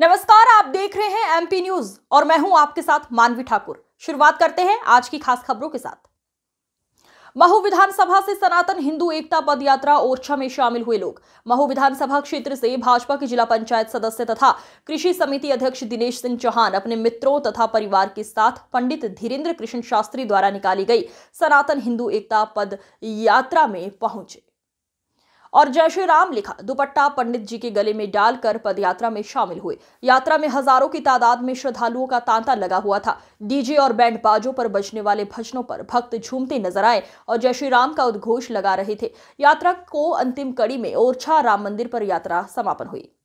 नमस्कार आप देख रहे हैं एमपी न्यूज और मैं हूं आपके साथ मानवी ठाकुर शुरुआत करते हैं आज की खास खबरों के साथ महू विधानसभा से सनातन हिंदू एकता पद यात्रा ओरछा में शामिल हुए लोग महू विधानसभा क्षेत्र से भाजपा के जिला पंचायत सदस्य तथा कृषि समिति अध्यक्ष दिनेश सिंह चौहान अपने मित्रों तथा परिवार के साथ पंडित धीरेन्द्र कृष्ण शास्त्री द्वारा निकाली गई सनातन हिंदू एकता पद यात्रा में पहुंचे और जय श्री राम लिखा दुपट्टा पंडित जी के गले में डालकर पदयात्रा में शामिल हुए यात्रा में हजारों की तादाद में श्रद्धालुओं का तांता लगा हुआ था डीजे और बैंड बाजों पर बजने वाले भजनों पर भक्त झूमते नजर आए और जय श्री राम का उद्घोष लगा रहे थे यात्रा को अंतिम कड़ी में ओरछा राम मंदिर पर यात्रा समापन हुई